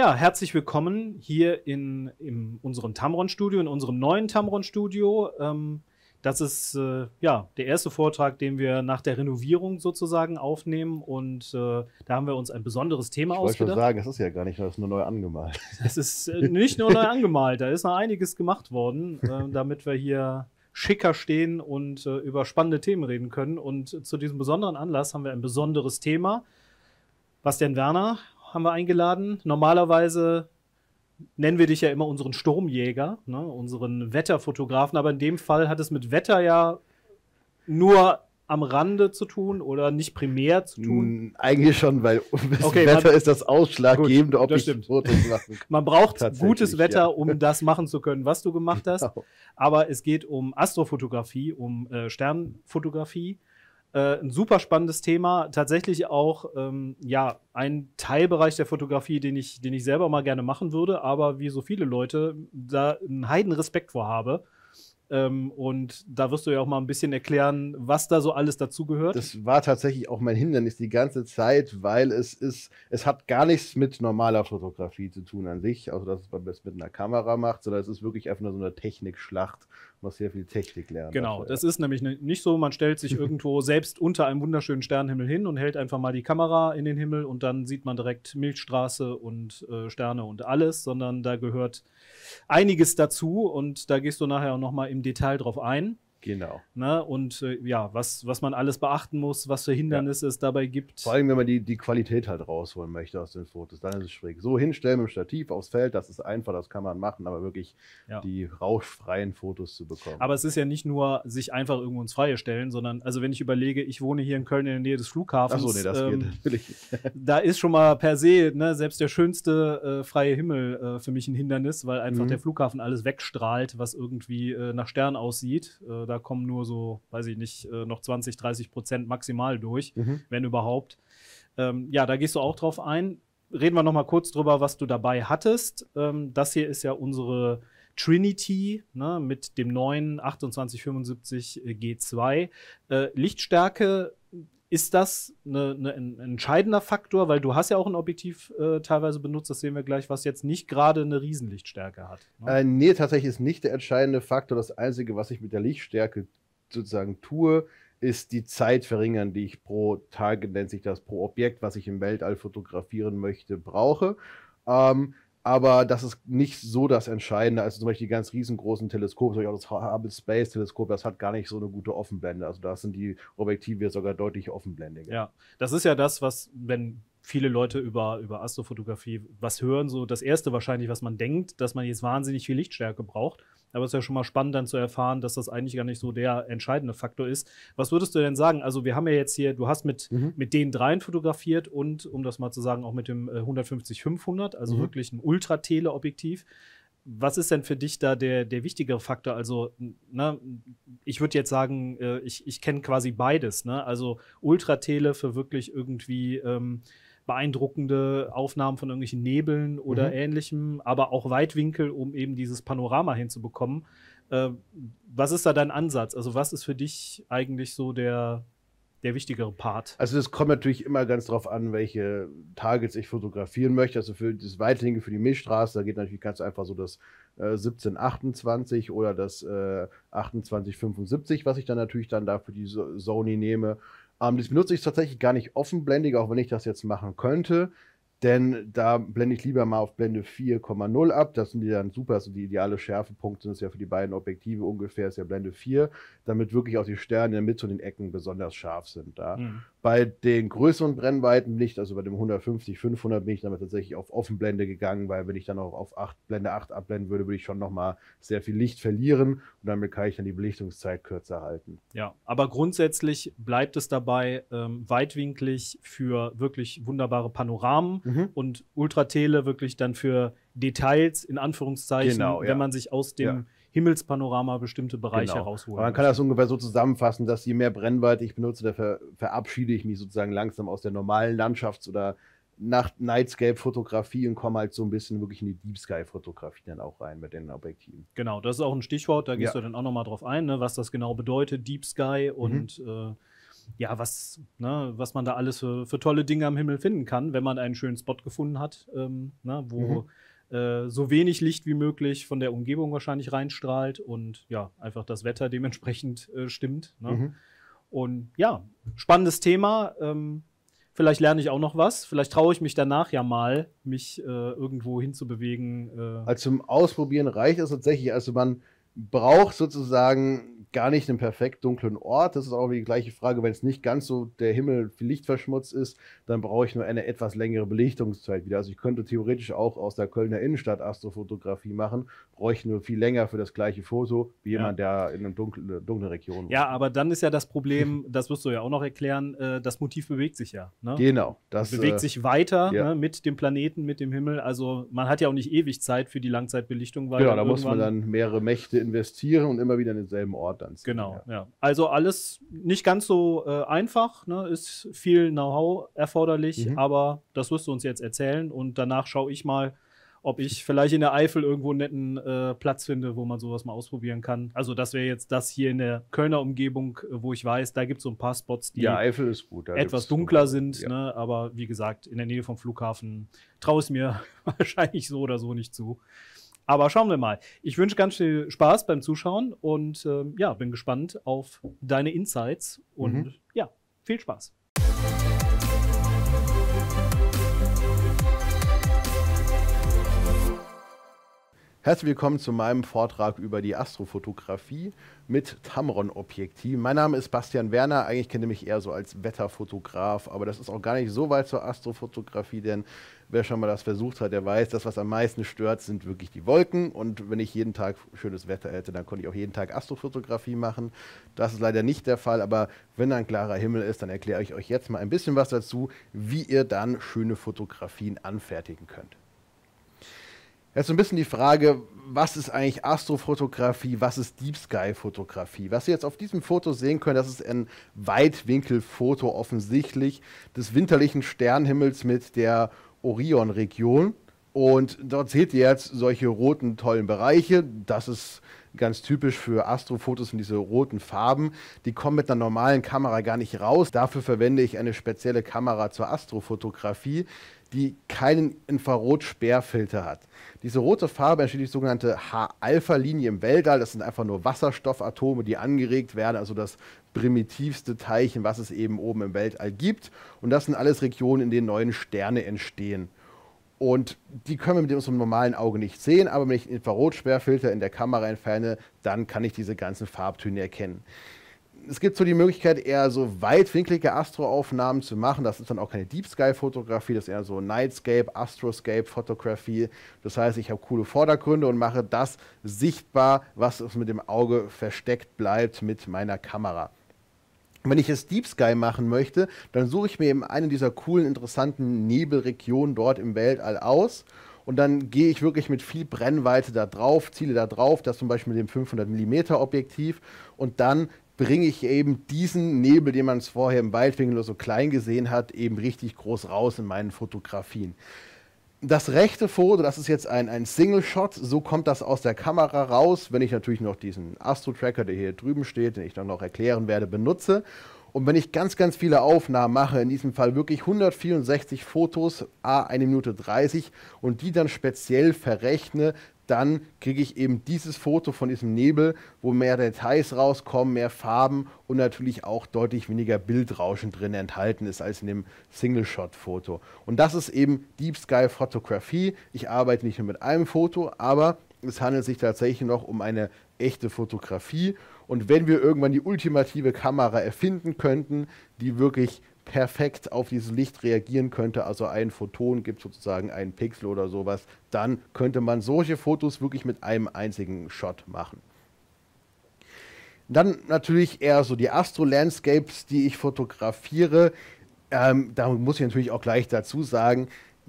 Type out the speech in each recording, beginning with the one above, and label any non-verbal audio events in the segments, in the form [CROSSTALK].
Ja, herzlich willkommen hier in, in unserem Tamron-Studio, in unserem neuen Tamron-Studio. Ähm, das ist äh, ja der erste Vortrag, den wir nach der Renovierung sozusagen aufnehmen und äh, da haben wir uns ein besonderes Thema ich ausgedacht. Ich wollte schon sagen, es ist ja gar nicht, das ist nur neu angemalt. [LAUGHS] Es ist äh, nicht nur neu angemalt, da ist noch einiges gemacht worden, äh, damit wir hier schicker stehen und äh, über spannende Themen reden können. Und äh, zu diesem besonderen Anlass haben wir ein besonderes Thema. Was denn, Werner? haben wir eingeladen. Normalerweise nennen wir dich ja immer unseren Sturmjäger, ne? unseren Wetterfotografen, aber in dem Fall hat es mit Wetter ja nur am Rande zu tun oder nicht primär zu tun? Eigentlich schon, weil [LAUGHS] okay, Wetter man, ist das Ausschlaggebende, gut, ob das ich stimmt. Fotos machen [LAUGHS] Man braucht gutes Wetter, ja. um das machen zu können, was du gemacht hast. Genau. Aber es geht um Astrofotografie, um äh, Sternfotografie. Äh, ein super spannendes Thema. Tatsächlich auch ähm, ja, ein Teilbereich der Fotografie, den ich, den ich selber mal gerne machen würde, aber wie so viele Leute da einen heiden Respekt vor habe. Ähm, und da wirst du ja auch mal ein bisschen erklären, was da so alles dazugehört. Das war tatsächlich auch mein Hindernis die ganze Zeit, weil es ist, es hat gar nichts mit normaler Fotografie zu tun an sich, also dass man das mit einer Kamera macht, sondern es ist wirklich einfach nur so eine Technikschlacht noch sehr viel Technik lernen. Genau, dafür, das ja. ist nämlich ne, nicht so, man stellt sich [LAUGHS] irgendwo selbst unter einem wunderschönen Sternenhimmel hin und hält einfach mal die Kamera in den Himmel und dann sieht man direkt Milchstraße und äh, Sterne und alles, sondern da gehört einiges dazu und da gehst du nachher auch nochmal im Detail drauf ein. Genau. Na, ne? und äh, ja, was, was man alles beachten muss, was für Hindernisse ja. es dabei gibt. Vor allem, wenn man die, die Qualität halt rausholen möchte aus den Fotos, dann ist es schwierig. So hinstellen mit dem Stativ aufs Feld, das ist einfach, das kann man machen, aber wirklich ja. die rauschfreien Fotos zu bekommen. Aber es ist ja nicht nur sich einfach irgendwo ins Freie stellen, sondern, also wenn ich überlege, ich wohne hier in Köln in der Nähe des Flughafens. Achso, nee, das ähm, geht natürlich. [LAUGHS] da ist schon mal per se ne, selbst der schönste äh, freie Himmel äh, für mich ein Hindernis, weil einfach mhm. der Flughafen alles wegstrahlt, was irgendwie äh, nach Stern aussieht äh, da kommen nur so, weiß ich nicht, äh, noch 20, 30 Prozent maximal durch, mhm. wenn überhaupt. Ähm, ja, da gehst du auch drauf ein. Reden wir noch mal kurz drüber, was du dabei hattest. Ähm, das hier ist ja unsere Trinity ne, mit dem neuen 2875 G2. Äh, Lichtstärke ist das ne, ne, ein entscheidender Faktor, weil du hast ja auch ein Objektiv äh, teilweise benutzt, das sehen wir gleich, was jetzt nicht gerade eine Riesenlichtstärke hat. Ne? Äh, nee, tatsächlich ist nicht der entscheidende Faktor. Das Einzige, was ich mit der Lichtstärke sozusagen tue, ist die Zeit verringern, die ich pro Tag, nennt sich das, pro Objekt, was ich im Weltall fotografieren möchte, brauche. Ähm, aber das ist nicht so das Entscheidende. Also zum Beispiel die ganz riesengroßen Teleskope, zum Beispiel auch das Hubble Space Teleskop, das hat gar nicht so eine gute Offenblende. Also da sind die Objektive sogar deutlich offenblendiger. Ja, das ist ja das, was, wenn viele Leute über, über Astrofotografie was hören, so das Erste wahrscheinlich, was man denkt, dass man jetzt wahnsinnig viel Lichtstärke braucht. Aber es ist ja schon mal spannend dann zu erfahren, dass das eigentlich gar nicht so der entscheidende Faktor ist. Was würdest du denn sagen? Also wir haben ja jetzt hier, du hast mit, mhm. mit den dreien fotografiert und, um das mal zu sagen, auch mit dem 150-500, äh, also mhm. wirklich ein Ultra-Tele-Objektiv. Was ist denn für dich da der, der wichtigere Faktor? Also, ne, ich würde jetzt sagen, äh, ich, ich kenne quasi beides. Ne? Also Ultra-Tele für wirklich irgendwie ähm, beeindruckende Aufnahmen von irgendwelchen Nebeln oder mhm. ähnlichem, aber auch Weitwinkel, um eben dieses Panorama hinzubekommen. Äh, was ist da dein Ansatz? Also, was ist für dich eigentlich so der, der wichtigere Part? Also, es kommt natürlich immer ganz drauf an, welche Targets ich fotografieren möchte. Also, für das Weitwinkel, für die Milchstraße, da geht natürlich ganz einfach so das 1728 äh, oder das äh, 2875, was ich dann natürlich dann da für die Sony nehme. Ähm, das benutze ich tatsächlich gar nicht offenblendig, auch wenn ich das jetzt machen könnte. Denn da blende ich lieber mal auf Blende 4,0 ab. Das sind die dann super, so die ideale Schärfepunkte sind es ja für die beiden Objektive ungefähr, ist ja Blende 4, damit wirklich auch die Sterne in der Mitte und den Ecken besonders scharf sind. Da. Mhm. Bei den größeren Brennweiten nicht, also bei dem 150, 500 bin ich damit tatsächlich auf Offenblende gegangen, weil wenn ich dann auch auf 8, Blende 8 abblenden würde, würde ich schon nochmal sehr viel Licht verlieren und damit kann ich dann die Belichtungszeit kürzer halten. Ja, aber grundsätzlich bleibt es dabei ähm, weitwinklig für wirklich wunderbare Panoramen. Mhm mhm. und Ultratele wirklich dann für Details, in Anführungszeichen, genau, ja. wenn man sich aus dem ja. Himmelspanorama bestimmte Bereiche genau. rausholen. Aber man kann das ungefähr so zusammenfassen, dass je mehr Brennweite ich benutze, dafür verabschiede ich mich sozusagen langsam aus der normalen Landschafts- oder Nightscape-Fotografie und komme halt so ein bisschen wirklich in die Deep Sky-Fotografie dann auch rein mit den Objektiven. Genau, das ist auch ein Stichwort, da gehst ja. du dann auch nochmal drauf ein, ne, was das genau bedeutet, Deep Sky mhm. und mhm. äh, ja, was, ne, was man da alles für, für, tolle Dinge am Himmel finden kann, wenn man einen schönen Spot gefunden hat, ähm, ne, wo mhm. äh, so wenig Licht wie möglich von der Umgebung wahrscheinlich reinstrahlt und ja, einfach das Wetter dementsprechend äh, stimmt. Ne? Mhm. Und ja, spannendes Thema. Ähm, vielleicht lerne ich auch noch was. Vielleicht traue ich mich danach ja mal, mich äh, irgendwo hinzubewegen. Äh. Also zum Ausprobieren reicht es tatsächlich. Also man braucht sozusagen gar nicht einen perfekt dunklen Ort. Das ist auch die gleiche Frage, wenn es nicht ganz so der Himmel lichtverschmutzt ist, dann brauche ich nur eine etwas längere Belichtungszeit wieder. Also ich könnte theoretisch auch aus der Kölner Innenstadt Astrofotografie machen, bräuchte nur viel länger für das gleiche Foto, wie jemand, der in einer dunklen, äh, dunklen Region wohnt. Ja, aber dann ist ja das Problem, [LAUGHS] das wirst du ja auch noch erklären, äh, das Motiv bewegt sich ja. Ne? Genau. Das bewegt äh, sich weiter ja. ne, mit dem Planeten, mit dem Himmel. Also man hat ja auch nicht ewig Zeit für die Langzeitbelichtung. Weil genau, da muss man dann mehrere Mächte investieren und immer wieder in denselben Ort dann ziehen. Genau, ja. ja. Also alles nicht ganz so äh, einfach, ne? ist viel Know-how erforderlich, mhm. aber das wirst du uns jetzt erzählen und danach schaue ich mal, ob ich vielleicht in der Eifel irgendwo einen netten äh, Platz finde, wo man sowas mal ausprobieren kann. Also das wäre jetzt das hier in der Kölner Umgebung, äh, wo ich weiß, da gibt es so ein paar Spots, die ja, Eifel ist gut, etwas dunkler sind. Ja. Ne? Aber wie gesagt, in der Nähe vom Flughafen traue es mir [LAUGHS] wahrscheinlich so oder so nicht zu. Aber schauen wir mal. Ich wünsche ganz viel Spaß beim Zuschauen und äh, ja, bin gespannt auf deine Insights und mhm. ja, viel Spaß. Herzlich willkommen zu meinem Vortrag über die Astrofotografie mit Tamron-Objektiv. Mein Name ist Bastian Werner, eigentlich kenne ich mich eher so als Wetterfotograf, aber das ist auch gar nicht so weit zur Astrofotografie, denn wer schon mal das versucht hat, der weiß, das, was am meisten stört, sind wirklich die Wolken. Und wenn ich jeden Tag schönes Wetter hätte, dann konnte ich auch jeden Tag Astrofotografie machen. Das ist leider nicht der Fall, aber wenn ein klarer Himmel ist, dann erkläre ich euch jetzt mal ein bisschen was dazu, wie ihr dann schöne Fotografien anfertigen könnt. Jetzt so ein bisschen die Frage, was ist eigentlich Astrofotografie, was ist Deep Sky Fotografie? Was Sie jetzt auf diesem Foto sehen können, das ist ein Weitwinkelfoto offensichtlich des winterlichen Sternhimmels mit der Orion-Region. Und dort seht ihr jetzt solche roten tollen Bereiche. Das ist ganz typisch für Astrofotos und diese roten Farben. Die kommen mit einer normalen Kamera gar nicht raus. Dafür verwende ich eine spezielle Kamera zur Astrofotografie die keinen Infrarotsperrfilter hat. Diese rote Farbe entsteht durch sogenannte H-Alpha-Linie im Weltall. Das sind einfach nur Wasserstoffatome, die angeregt werden, also das primitivste Teilchen, was es eben oben im Weltall gibt. Und das sind alles Regionen, in denen neue Sterne entstehen. Und die können wir mit unserem normalen Auge nicht sehen, aber wenn ich einen Infrarotsperrfilter in der Kamera entferne, dann kann ich diese ganzen Farbtöne erkennen es gibt so die Möglichkeit, eher so weitwinklige Astroaufnahmen zu machen. Das ist dann auch keine Deep Sky-Fotografie, das ist eher so Nightscape, Astroscape-Fotografie. Das heißt, ich habe coole Vordergründe und mache das sichtbar, was mit dem Auge versteckt bleibt mit meiner Kamera. Wenn ich es Deep Sky machen möchte, dann suche ich mir eben eine dieser coolen, interessanten Nebelregionen dort im Weltall aus und dann gehe ich wirklich mit viel Brennweite da drauf, ziele da drauf, das zum Beispiel mit dem 500 mm Objektiv und dann bringe ich eben diesen Nebel, den man es vorher im Waldwinkel nur so klein gesehen hat, eben richtig groß raus in meinen Fotografien. Das rechte Foto, das ist jetzt ein, ein Single-Shot, so kommt das aus der Kamera raus, wenn ich natürlich noch diesen Astro-Tracker, der hier drüben steht, den ich dann noch erklären werde, benutze. Und wenn ich ganz, ganz viele Aufnahmen mache, in diesem Fall wirklich 164 Fotos, a 1 Minute 30 und die dann speziell verrechne, dann kriege ich eben dieses Foto von diesem Nebel, wo mehr Details rauskommen, mehr Farben und natürlich auch deutlich weniger Bildrauschen drin enthalten ist als in dem Single-Shot-Foto. Und das ist eben Deep Sky Photography. Ich arbeite nicht nur mit einem Foto, aber es handelt sich tatsächlich noch um eine echte Fotografie. Und wenn wir irgendwann die ultimative Kamera erfinden könnten, die wirklich perfekt auf dieses Licht reagieren könnte, also ein Photon gibt sozusagen einen Pixel oder sowas, dann könnte man solche Fotos wirklich mit einem einzigen Shot machen. Dann natürlich eher so die Astro-Landscapes, die ich fotografiere. Ähm, da muss ich natürlich auch gleich dazu sagen,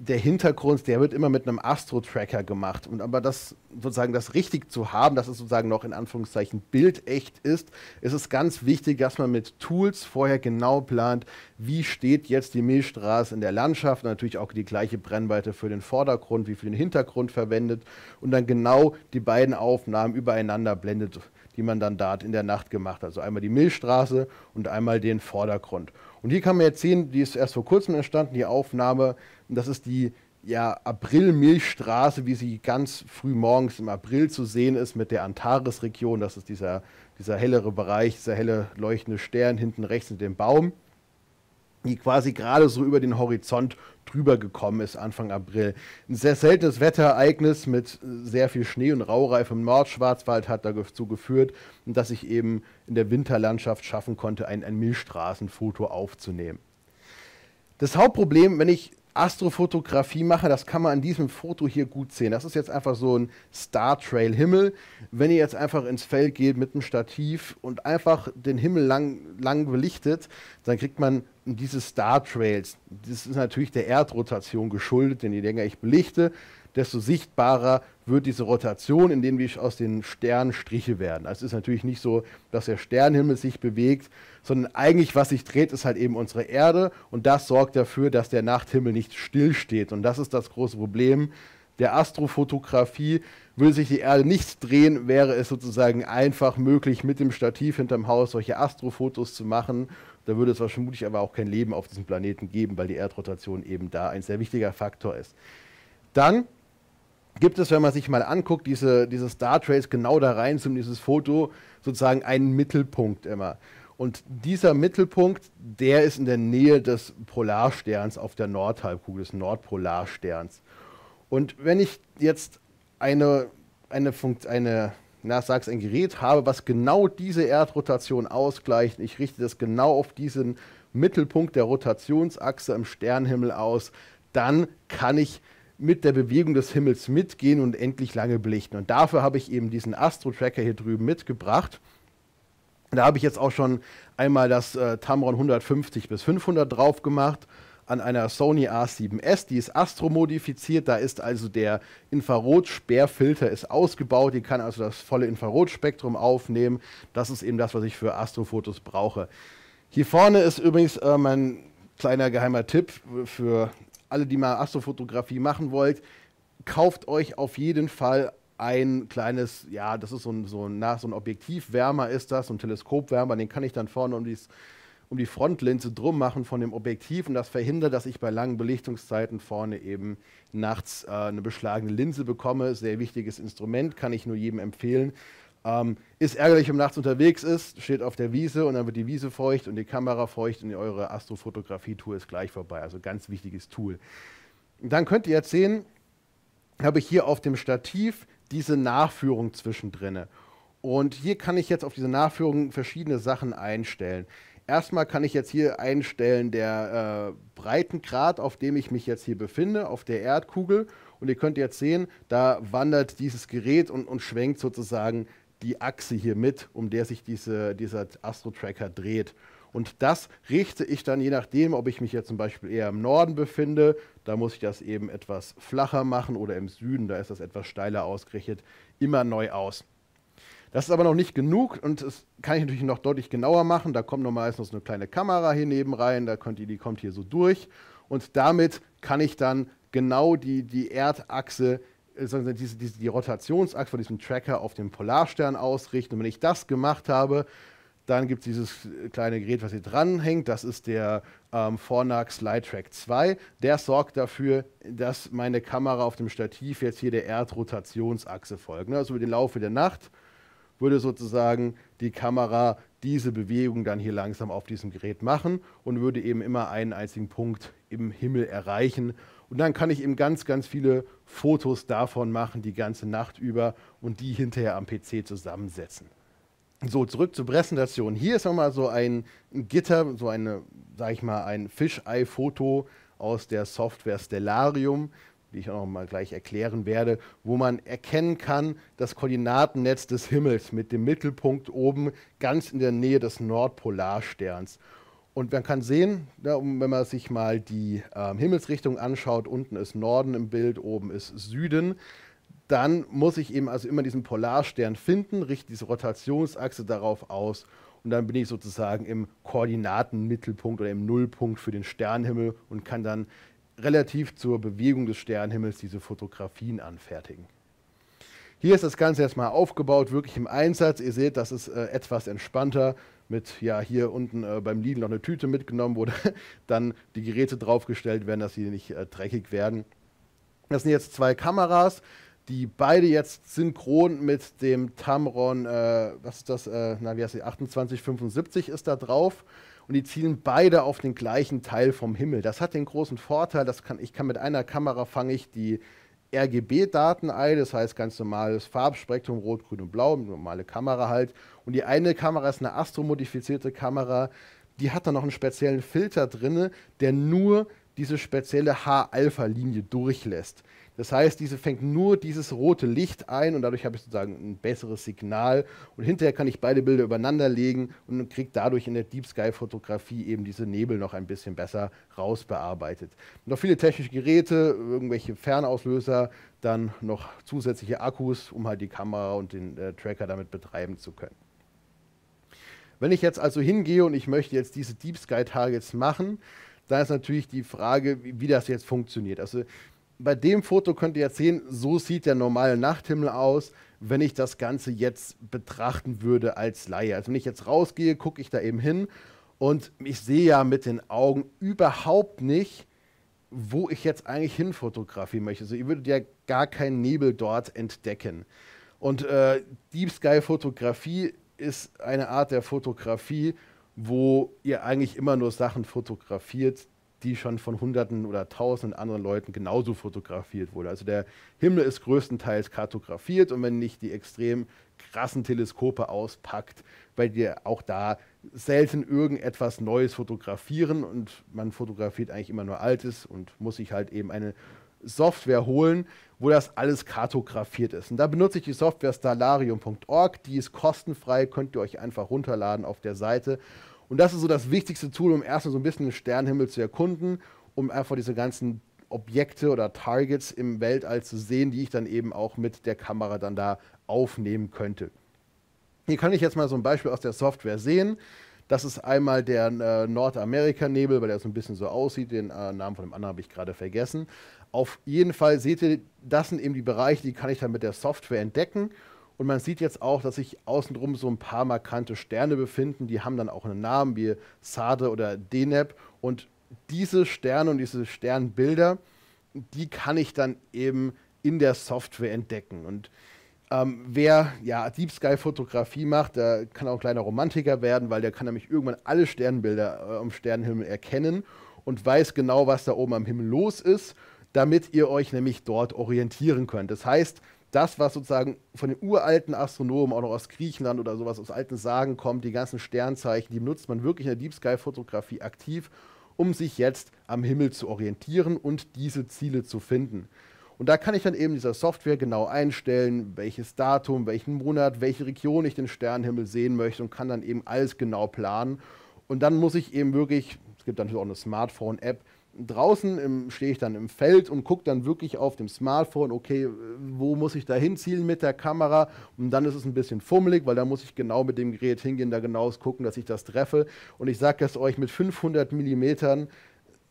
der Hintergrund, der wird immer mit einem Astro-Tracker gemacht. Und aber das sozusagen das richtig zu haben, dass es sozusagen noch in Anführungszeichen bildecht ist, ist es ganz wichtig, dass man mit Tools vorher genau plant, wie steht jetzt die Milchstraße in der Landschaft, natürlich auch die gleiche Brennweite für den Vordergrund wie für den Hintergrund verwendet und dann genau die beiden Aufnahmen übereinander blendet, die man dann da in der Nacht gemacht hat. Also einmal die Milchstraße und einmal den Vordergrund. Und hier kann man jetzt sehen, die ist erst vor kurzem entstanden, die Aufnahme und das ist die ja, April-Milchstraße, wie sie ganz früh morgens im April zu sehen ist mit der Antares-Region. Das ist dieser, dieser hellere Bereich, dieser helle leuchtende Stern hinten rechts in dem Baum, die quasi gerade so über den Horizont drüber gekommen ist Anfang April. Ein sehr seltenes Wetterereignis mit äh, sehr viel Schnee und Raureif im Nordschwarzwald hat dazu geführt, dass ich eben in der Winterlandschaft schaffen konnte, ein, ein Milchstraßenfoto aufzunehmen. Das Hauptproblem, wenn ich Astrofotografie mache, das kann man an diesem Foto hier gut sehen. Das ist jetzt einfach so ein Star Trail Himmel. Wenn ihr jetzt einfach ins Feld geht mit einem Stativ und einfach den Himmel lang, lang belichtet, dann kriegt man diese Star Trails. Das ist natürlich der Erdrotation geschuldet, denn je länger ich belichte, desto sichtbarer wird diese Rotation, indem wir aus den Sternen Striche werden. Also es ist natürlich nicht so, dass der Sternenhimmel sich bewegt, sondern eigentlich, was sich dreht, ist halt eben unsere Erde und das sorgt dafür, dass der Nachthimmel nicht stillsteht. Und das ist das große Problem der Astrofotografie. Würde sich die Erde nicht drehen, wäre es sozusagen einfach möglich, mit dem Stativ hinterm Haus solche Astrofotos zu machen. Da würde es wahrscheinlich aber auch kein Leben auf diesem Planeten geben, weil die Erdrotation eben da ein sehr wichtiger Faktor ist. Dann gibt es, wenn man sich mal anguckt, diese, diese Star Trails genau da rein zum dieses Foto, sozusagen einen Mittelpunkt immer. Und dieser Mittelpunkt, der ist in der Nähe des Polarsterns auf der Nordhalbkugel, des Nordpolarsterns. Und wenn ich jetzt eine, eine, Funkt, eine na, sag's, ein Gerät habe, was genau diese Erdrotation ausgleicht, ich richte das genau auf diesen Mittelpunkt der Rotationsachse im Sternenhimmel aus, dann kann ich mit der Bewegung des Himmels mitgehen und endlich lange belichten. Und dafür habe ich eben diesen Astro-Tracker hier drüben mitgebracht. Da habe ich jetzt auch schon einmal das äh, Tamron 150 bis 500 drauf gemacht an einer Sony A7S, die ist astromodifiziert, da ist also der Infrarotsperrfilter ist ausgebaut, die kann also das volle Infrarotspektrum aufnehmen. Das ist eben das, was ich für Astrofotos brauche. Hier vorne ist übrigens äh, mein kleiner geheimer Tipp für alle, die mal Astrofotografie machen wollt, kauft euch auf jeden Fall ein kleines, ja, das ist so ein, so ein, na, so ein Objektivwärmer ist das, so ein Teleskopwärmer, den kann ich dann vorne um, dies, um die Frontlinse drum machen von dem Objektiv und das verhindert, dass ich bei langen Belichtungszeiten vorne eben nachts äh, eine beschlagene Linse bekomme. Sehr wichtiges Instrument, kann ich nur jedem empfehlen. Ähm, ist ärgerlich, wenn man nachts unterwegs ist, steht auf der Wiese und dann wird die Wiese feucht und die Kamera feucht und eure Astrofotografie-Tour ist gleich vorbei. Also ganz wichtiges Tool. dann könnt ihr jetzt sehen, habe ich hier auf dem Stativ diese Nachführung zwischendrin. Und hier kann ich jetzt auf diese Nachführung verschiedene Sachen einstellen. Erstmal kann ich jetzt hier einstellen der äh, Breitengrad, auf dem ich mich jetzt hier befinde, auf der Erdkugel. Und ihr könnt jetzt sehen, da wandert dieses Gerät und, und schwenkt sozusagen die Achse hier mit, um der sich diese, dieser Astro-Tracker dreht. Und das richte ich dann je nachdem, ob ich mich jetzt zum Beispiel eher im Norden befinde, da muss ich das eben etwas flacher machen oder im Süden, da ist das etwas steiler ausgerichtet, immer neu aus. Das ist aber noch nicht genug und das kann ich natürlich noch deutlich genauer machen. Da kommt noch meistens eine kleine Kamera hier neben rein, da könnt ihr, die kommt hier so durch und damit kann ich dann genau die, die Erdachse äh, sondern diese, diese, die Rotationsachse von diesem Tracker auf den Polarstern ausrichten. Und wenn ich das gemacht habe, dann gibt es dieses äh, kleine Gerät, was hier dranhängt. Das ist der ähm, Fornak Slide Track 2. Der sorgt dafür, dass meine Kamera auf dem Stativ jetzt hier der Erdrotationsachse folgt. Ne, also über den Laufe der Nacht würde sozusagen die Kamera diese Bewegung dann hier langsam auf diesem Gerät machen und würde eben immer einen einzigen Punkt im Himmel erreichen und dann kann ich eben ganz, ganz viele Fotos davon machen, die ganze Nacht über und die hinterher am PC zusammensetzen. So, zurück zur Präsentation. Hier ist nochmal so ein Gitter, so eine, sag ich mal, ein Fischei-Foto aus der Software Stellarium, die ich auch nochmal gleich erklären werde, wo man erkennen kann, das Koordinatennetz des Himmels mit dem Mittelpunkt oben ganz in der Nähe des Nordpolarsterns. Und man kann sehen, wenn man sich mal die äh, Himmelsrichtung anschaut, unten ist Norden im Bild, oben ist Süden, dann muss ich eben also immer diesen Polarstern finden, richte diese Rotationsachse darauf aus und dann bin ich sozusagen im Koordinatenmittelpunkt oder im Nullpunkt für den Sternenhimmel und kann dann relativ zur Bewegung des Sternenhimmels diese Fotografien anfertigen. Hier ist das Ganze erstmal aufgebaut, wirklich im Einsatz. Ihr seht, das ist äh, etwas entspannter mit, ja, hier unten äh, beim Lidl noch eine Tüte mitgenommen, wo [LAUGHS] dann die Geräte draufgestellt werden, dass sie nicht äh, dreckig werden. Das sind jetzt zwei Kameras, die beide jetzt synchron mit dem Tamron, äh, was ist das, äh, na, wie heißt die, 2875 ist da drauf und die zielen beide auf den gleichen Teil vom Himmel. Das hat den großen Vorteil, dass kann, ich kann mit einer Kamera fange ich die RGB-Daten ein, das heißt ganz normales Farbspektrum, Rot, Grün und Blau, normale Kamera halt. Und die eine Kamera ist eine astromodifizierte Kamera, die hat dann noch einen speziellen Filter drin, der nur diese spezielle H-Alpha-Linie durchlässt. Das heißt, diese fängt nur dieses rote Licht ein und dadurch habe ich sozusagen ein besseres Signal. Und hinterher kann ich beide Bilder übereinander legen und kriege dadurch in der Deep Sky-Fotografie eben diese Nebel noch ein bisschen besser rausbearbeitet. Noch viele technische Geräte, irgendwelche Fernauslöser, dann noch zusätzliche Akkus, um halt die Kamera und den äh, Tracker damit betreiben zu können. Wenn ich jetzt also hingehe und ich möchte jetzt diese Deep Sky Targets machen, dann ist natürlich die Frage, wie das jetzt funktioniert. Also bei dem Foto könnt ihr jetzt sehen, so sieht der normale Nachthimmel aus, wenn ich das Ganze jetzt betrachten würde als Laie. Also wenn ich jetzt rausgehe, gucke ich da eben hin und ich sehe ja mit den Augen überhaupt nicht, wo ich jetzt eigentlich hin fotografieren möchte. Also ihr würdet ja gar keinen Nebel dort entdecken. Und äh, Deep Sky Fotografie ist eine Art der Fotografie, wo ihr eigentlich immer nur Sachen fotografiert, die schon von Hunderten oder Tausenden anderen Leuten genauso fotografiert wurde. Also der Himmel ist größtenteils kartografiert und wenn nicht die extrem krassen Teleskope auspackt, weil dir auch da selten irgendetwas Neues fotografieren und man fotografiert eigentlich immer nur Altes und muss sich halt eben eine Software holen, wo das alles kartografiert ist. Und da benutze ich die Software stalarium.org, die ist kostenfrei, könnt ihr euch einfach runterladen auf der Seite. Und das ist so das wichtigste Tool, um erstmal so ein bisschen den Sternenhimmel zu erkunden, um einfach diese ganzen Objekte oder Targets im Weltall zu sehen, die ich dann eben auch mit der Kamera dann da aufnehmen könnte. Hier kann ich jetzt mal so ein Beispiel aus der Software sehen. Das ist einmal der äh, Nordamerika-Nebel, weil der so ein bisschen so aussieht. Den äh, Namen von dem anderen habe ich gerade vergessen. Auf jeden Fall seht ihr, das sind eben die Bereiche, die kann ich dann mit der Software entdecken. Und man sieht jetzt auch, dass sich außenrum so ein paar markante Sterne befinden. Die haben dann auch einen Namen wie Sade oder Deneb. Und diese Sterne und diese Sternbilder, die kann ich dann eben in der Software entdecken. Und ähm, wer ja Deep Sky Fotografie macht, der kann auch ein kleiner Romantiker werden, weil der kann nämlich irgendwann alle Sternbilder äh, am Sternenhimmel erkennen und weiß genau, was da oben am Himmel los ist damit ihr euch nämlich dort orientieren könnt. Das heißt, das, was sozusagen von den uralten Astronomen, auch noch aus Griechenland oder sowas, aus alten Sagen kommt, die ganzen Sternzeichen, die benutzt man wirklich in der Deep Sky-Fotografie aktiv, um sich jetzt am Himmel zu orientieren und diese Ziele zu finden. Und da kann ich dann eben dieser Software genau einstellen, welches Datum, welchen Monat, welche Region ich den Sternenhimmel sehen möchte und kann dann eben alles genau planen. Und dann muss ich eben wirklich, es gibt natürlich auch eine Smartphone-App, draußen stehe ich dann im Feld und gucke dann wirklich auf dem Smartphone, okay, wo muss ich da hinzielen mit der Kamera? Und dann ist es ein bisschen fummelig, weil da muss ich genau mit dem Gerät hingehen, da genau gucken, dass ich das treffe. Und ich sage es euch, mit 500 Millimetern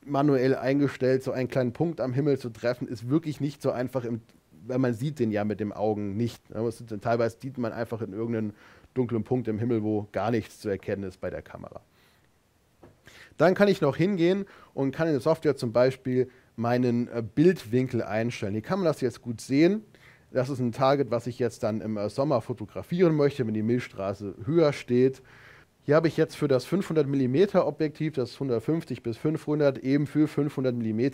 manuell eingestellt, so einen kleinen Punkt am Himmel zu treffen, ist wirklich nicht so einfach, im, weil man sieht den ja mit dem Augen nicht. Ne? Teilweise sieht man einfach in irgendeinem dunklen Punkt im Himmel, wo gar nichts zu erkennen ist bei der Kamera. Dann kann ich noch hingehen und kann in der Software zum Beispiel meinen äh, Bildwinkel einstellen. Hier kann man das jetzt gut sehen. Das ist ein Target, was ich jetzt dann im äh, Sommer fotografieren möchte, wenn die Milchstraße höher steht. Hier habe ich jetzt für das 500 mm Objektiv, das 150 bis 500, eben für 500 mm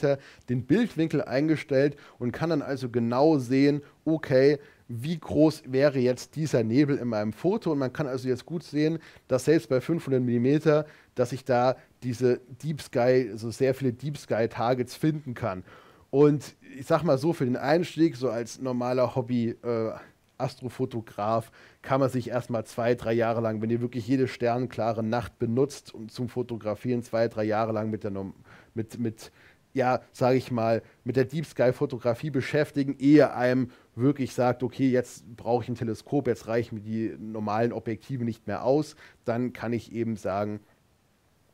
den Bildwinkel eingestellt und kann dann also genau sehen, okay, wie groß wäre jetzt dieser Nebel in meinem Foto und man kann also jetzt gut sehen, dass selbst bei 500 mm, dass ich da diese Deep Sky, so sehr viele Deep Sky Targets finden kann. Und ich sag mal so, für den Einstieg, so als normaler Hobby, äh, Astrofotograf kann man sich erstmal zwei, drei Jahre lang, wenn ihr wirklich jede sternklare Nacht benutzt um zum Fotografieren, zwei, drei Jahre lang mit der mit, mit ja, sage ich mal, mit der Deep Sky Fotografie beschäftigen, ehe einem wirklich sagt, okay, jetzt brauche ich ein Teleskop, jetzt reichen mir die normalen Objektive nicht mehr aus, dann kann ich eben sagen,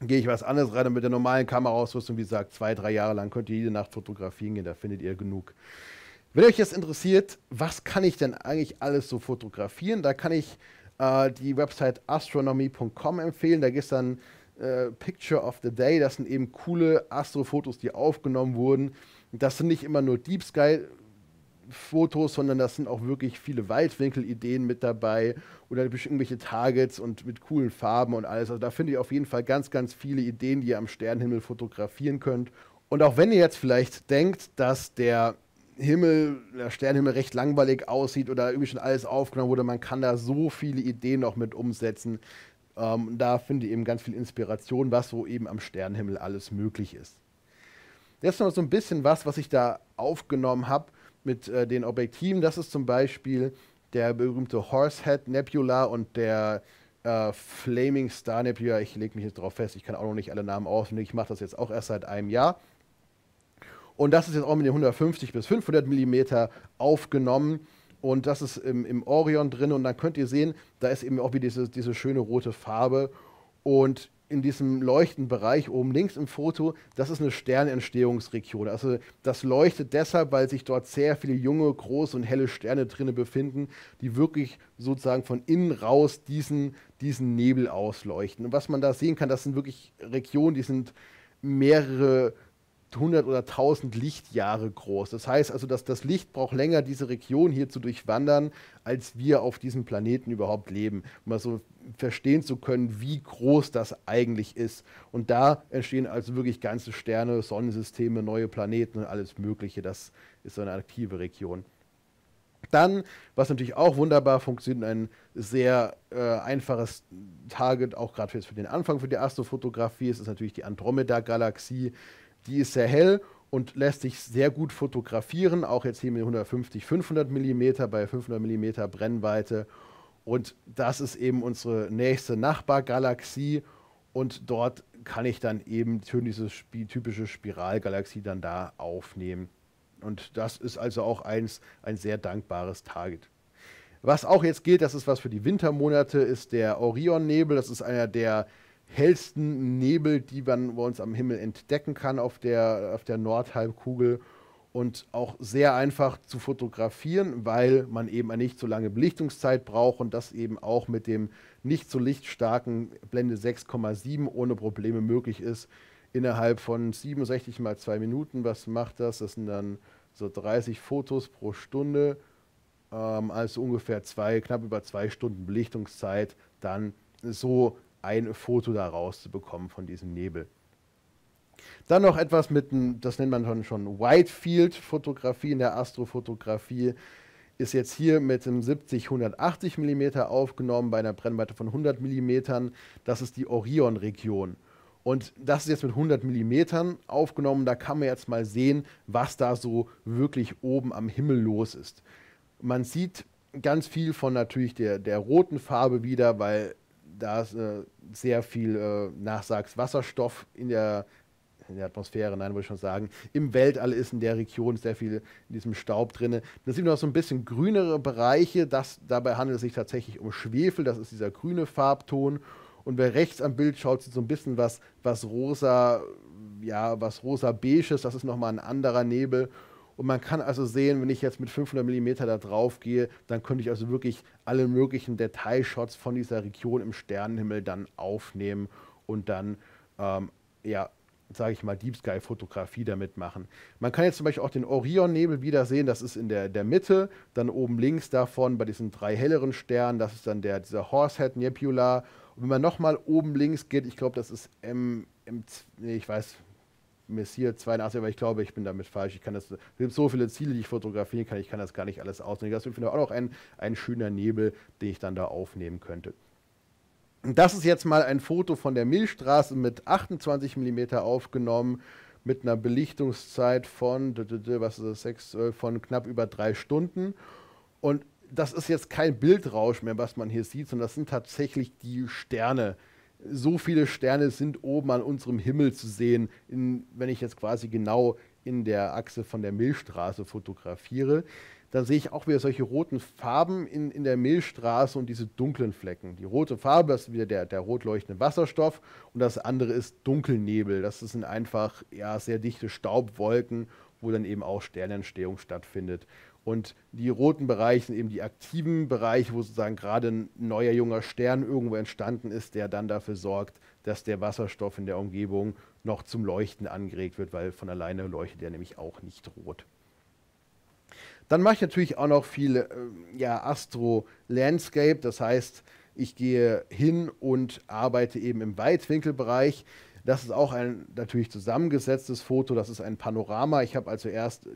gehe ich was anderes rein und mit der normalen Kameraausrüstung, wie gesagt, zwei, drei Jahre lang könnt ihr jede Nacht fotografieren gehen, da findet ihr genug. Wenn euch das interessiert, was kann ich denn eigentlich alles so fotografieren? Da kann ich äh, die Website astronomy.com empfehlen. Da gibt es dann äh, Picture of the Day. Das sind eben coole Astrofotos, die aufgenommen wurden. Das sind nicht immer nur Deep Sky Fotos, sondern das sind auch wirklich viele Weitwinkelideen mit dabei oder irgendwelche Targets und mit coolen Farben und alles. Also da finde ich auf jeden Fall ganz, ganz viele Ideen, die ihr am Sternenhimmel fotografieren könnt. Und auch wenn ihr jetzt vielleicht denkt, dass der Himmel, der Sternenhimmel recht langweilig aussieht oder irgendwie schon alles aufgenommen wurde, man kann da so viele Ideen noch mit umsetzen. Ähm, da finde ich eben ganz viel Inspiration, was so eben am Sternenhimmel alles möglich ist. Jetzt noch so ein bisschen was, was ich da aufgenommen habe mit äh, den Objektiven. Das ist zum Beispiel der berühmte Horsehead Nebula und der äh, Flaming Star Nebula. Ich lege mich jetzt darauf fest, ich kann auch noch nicht alle Namen auswendig. Ich mache das jetzt auch erst seit einem Jahr. Und das ist jetzt auch mit den 150 bis 500 Millimeter aufgenommen. Und das ist im, im, Orion drin. Und dann könnt ihr sehen, da ist eben auch wieder diese, diese schöne rote Farbe. Und in diesem leuchtenden Bereich oben links im Foto, das ist eine Sternentstehungsregion. Also das leuchtet deshalb, weil sich dort sehr viele junge, große und helle Sterne drinne befinden, die wirklich sozusagen von innen raus diesen, diesen Nebel ausleuchten. Und was man da sehen kann, das sind wirklich Regionen, die sind mehrere 100 oder 1000 Lichtjahre groß. Das heißt also, dass das Licht braucht länger, diese Region hier zu durchwandern, als wir auf diesem Planeten überhaupt leben. Um mal so verstehen zu können, wie groß das eigentlich ist. Und da entstehen also wirklich ganze Sterne, Sonnensysteme, neue Planeten und alles Mögliche. Das ist so eine aktive Region. Dann, was natürlich auch wunderbar funktioniert, ein sehr äh, einfaches Target, auch gerade für den Anfang für die Astrofotografie, ist, ist natürlich die Andromeda-Galaxie die ist sehr hell und lässt sich sehr gut fotografieren, auch jetzt hier mit 150, 500 mm bei 500 mm Brennweite. Und das ist eben unsere nächste Nachbargalaxie und dort kann ich dann eben schön diese Sp typische Spiralgalaxie dann da aufnehmen. Und das ist also auch eins, ein sehr dankbares Target. Was auch jetzt geht, das ist was für die Wintermonate, ist der Orionnebel. Das ist einer der hellsten Nebel, die man bei uns am Himmel entdecken kann auf der, auf der Nordhalbkugel und auch sehr einfach zu fotografieren, weil man eben eine nicht so lange Belichtungszeit braucht und das eben auch mit dem nicht so lichtstarken Blende 6,7 ohne Probleme möglich ist. Innerhalb von 67 mal 2 Minuten, was macht das? Das sind dann so 30 Fotos pro Stunde, ähm, also ungefähr zwei, knapp über 2 Stunden Belichtungszeit, dann so ein Foto da rauszubekommen von diesem Nebel. Dann noch etwas mit, das nennt man schon, schon Whitefield-Fotografie in der Astrofotografie. Ist jetzt hier mit einem 70-180 mm aufgenommen bei einer Brennweite von 100 mm. Das ist die Orion-Region. Und das ist jetzt mit 100 mm aufgenommen. Da kann man jetzt mal sehen, was da so wirklich oben am Himmel los ist. Man sieht ganz viel von natürlich der, der roten Farbe wieder, weil da ist äh, sehr viel äh, Nachsagswasserstoff in der, in der Atmosphäre, nein, würde ich schon sagen. Im Weltall ist in der Region sehr viel in diesem Staub drin. Dann sieht man noch so ein bisschen grünere Bereiche. Das, dabei handelt es sich tatsächlich um Schwefel, das ist dieser grüne Farbton. Und wer rechts am Bild schaut, sieht so ein bisschen was, was rosa, ja, was rosa-beiges, das ist nochmal ein anderer Nebel. Und man kann also sehen, wenn ich jetzt mit 500 mm da drauf gehe, dann könnte ich also wirklich alle möglichen Detailshots von dieser Region im Sternenhimmel dann aufnehmen und dann, ähm, ja, sage ich mal, Deep Sky Fotografie damit machen. Man kann jetzt zum Beispiel auch den Orion-Nebel wieder sehen, das ist in der, der Mitte, dann oben links davon bei diesen drei helleren Sternen, das ist dann der, dieser Horsehead Nebula. Und wenn man nochmal oben links geht, ich glaube, das ist M, M, nee, ich weiß, Messier 82, aber ich glaube, ich bin damit falsch. Ich kann das, es gibt so viele Ziele, die ich fotografieren kann, ich kann das gar nicht alles ausnehmen. Das ist auch noch ein, ein schöner Nebel, den ich dann da aufnehmen könnte. Das ist jetzt mal ein Foto von der Milchstraße mit 28 mm aufgenommen, mit einer Belichtungszeit von, was ist das, 6, äh, von knapp über drei Stunden. Und das ist jetzt kein Bildrausch mehr, was man hier sieht, sondern das sind tatsächlich die Sterne, so viele Sterne sind oben an unserem Himmel zu sehen, in, wenn ich jetzt quasi genau in der Achse von der Milchstraße fotografiere. Dann sehe ich auch wieder solche roten Farben in, in der Milchstraße und diese dunklen Flecken. Die rote Farbe, das ist wieder der, der rot leuchtende Wasserstoff und das andere ist Dunkelnebel. Das sind einfach ja, sehr dichte Staubwolken, wo dann eben auch Sternentstehung stattfindet. Und die roten Bereiche sind eben die aktiven Bereiche, wo sozusagen gerade ein neuer junger Stern irgendwo entstanden ist, der dann dafür sorgt, dass der Wasserstoff in der Umgebung noch zum Leuchten angeregt wird, weil von alleine leuchtet er nämlich auch nicht rot. Dann mache ich natürlich auch noch viel äh, ja, Astro-Landscape, das heißt, ich gehe hin und arbeite eben im Weitwinkelbereich. Das ist auch ein natürlich zusammengesetztes Foto, das ist ein Panorama. Ich habe also erst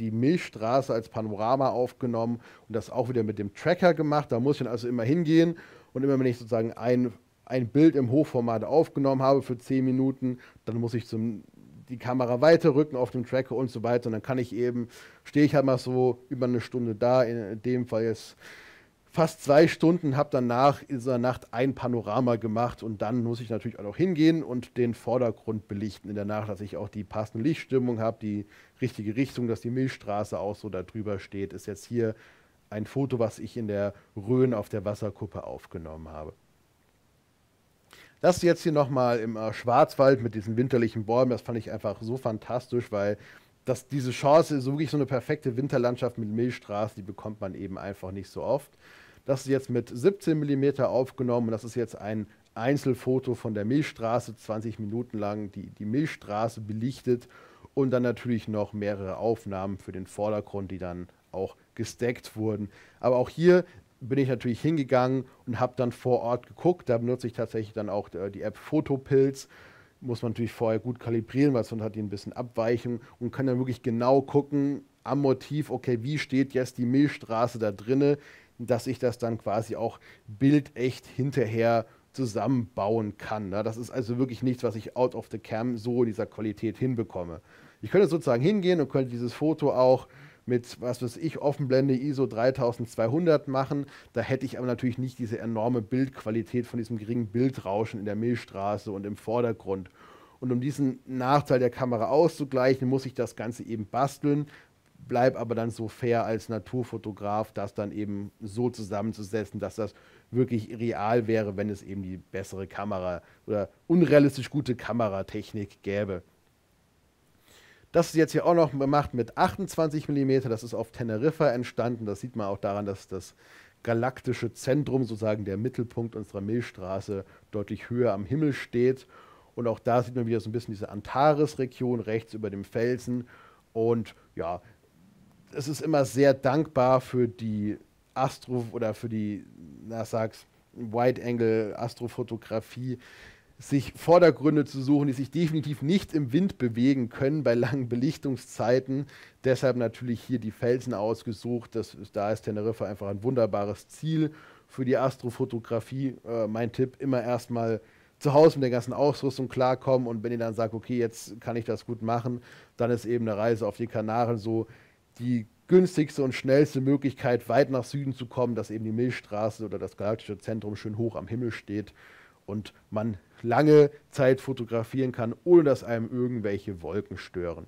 die Milchstraße als Panorama aufgenommen und das auch wieder mit dem Tracker gemacht. Da muss ich dann also immer hingehen und immer wenn ich sozusagen ein, ein Bild im Hochformat aufgenommen habe für 10 Minuten, dann muss ich zum, die Kamera weiter rücken auf dem Tracker und so weiter. Und dann kann ich eben, stehe ich halt mal so über eine Stunde da, in, in dem Fall jetzt fast zwei Stunden, habe danach in dieser Nacht ein Panorama gemacht und dann muss ich natürlich auch noch hingehen und den Vordergrund belichten in der Nacht, dass ich auch die passende Lichtstimmung habe, die richtige Richtung, dass die Milchstraße auch so darüber steht, ist jetzt hier ein Foto, was ich in der Rhön auf der Wasserkuppe aufgenommen habe. Das jetzt hier nochmal im äh, Schwarzwald mit diesen winterlichen Bäumen, das fand ich einfach so fantastisch, weil das, diese Chance, so wirklich so eine perfekte Winterlandschaft mit Milchstraße, die bekommt man eben einfach nicht so oft. Das ist jetzt mit 17 mm aufgenommen und das ist jetzt ein Einzelfoto von der Milchstraße, 20 Minuten lang die, die Milchstraße belichtet und dann natürlich noch mehrere Aufnahmen für den Vordergrund, die dann auch gesteckt wurden. Aber auch hier bin ich natürlich hingegangen und habe dann vor Ort geguckt. Da benutze ich tatsächlich dann auch äh, die App Fotopilz. Muss man natürlich vorher gut kalibrieren, weil sonst hat die ein bisschen Abweichung und kann dann wirklich genau gucken am Motiv, okay, wie steht jetzt die Milchstraße da drinne? dass ich das dann quasi auch bildecht hinterher zusammenbauen kann. Ne? Das ist also wirklich nichts, was ich out of the cam so in dieser Qualität hinbekomme. Ich könnte sozusagen hingehen und könnte dieses Foto auch mit, was weiß ich, Offenblende ISO 3200 machen. Da hätte ich aber natürlich nicht diese enorme Bildqualität von diesem geringen Bildrauschen in der Milchstraße und im Vordergrund. Und um diesen Nachteil der Kamera auszugleichen, muss ich das Ganze eben basteln, bleib aber dann so fair als Naturfotograf, das dann eben so zusammenzusetzen, dass das wirklich real wäre, wenn es eben die bessere Kamera oder unrealistisch gute Kameratechnik gäbe. Das ist jetzt hier auch noch gemacht mit 28 mm, das ist auf Teneriffa entstanden, das sieht man auch daran, dass das galaktische Zentrum, sozusagen der Mittelpunkt unserer Milchstraße, deutlich höher am Himmel steht. Und auch da sieht man wieder so ein bisschen diese Antares-Region rechts über dem Felsen. Und ja, es ist immer sehr dankbar für die Astro- oder für die, na sag's, Wide-Angle-Astrofotografie, sich Vordergründe zu suchen, die sich definitiv nicht im Wind bewegen können bei langen Belichtungszeiten. Deshalb natürlich hier die Felsen ausgesucht. Das, da ist Teneriffa einfach ein wunderbares Ziel für die Astrofotografie. Äh, mein Tipp, immer erstmal zu Hause mit der ganzen Ausrüstung klarkommen und wenn ihr dann sagt, okay, jetzt kann ich das gut machen, dann ist eben eine Reise auf die Kanaren so die günstigste und schnellste Möglichkeit, weit nach Süden zu kommen, dass eben die Milchstraße oder das galaktische Zentrum schön hoch am Himmel steht und man lange Zeit fotografieren kann, ohne dass einem irgendwelche Wolken stören.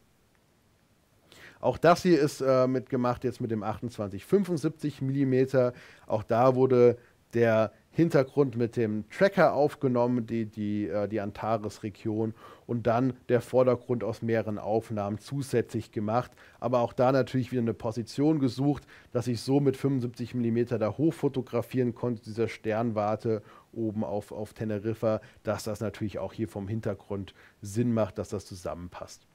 Auch das hier ist äh, mitgemacht jetzt mit dem 28-75 mm. Auch da wurde der Hintergrund mit dem Tracker aufgenommen, die, die, äh, die Antares-Region und dann der Vordergrund aus mehreren Aufnahmen zusätzlich gemacht. Aber auch da natürlich wieder eine Position gesucht, dass ich so mit 75 mm da hoch fotografieren konnte, dieser Sternwarte oben auf, auf Teneriffa, dass das natürlich auch hier vom Hintergrund Sinn macht, dass das zusammenpasst.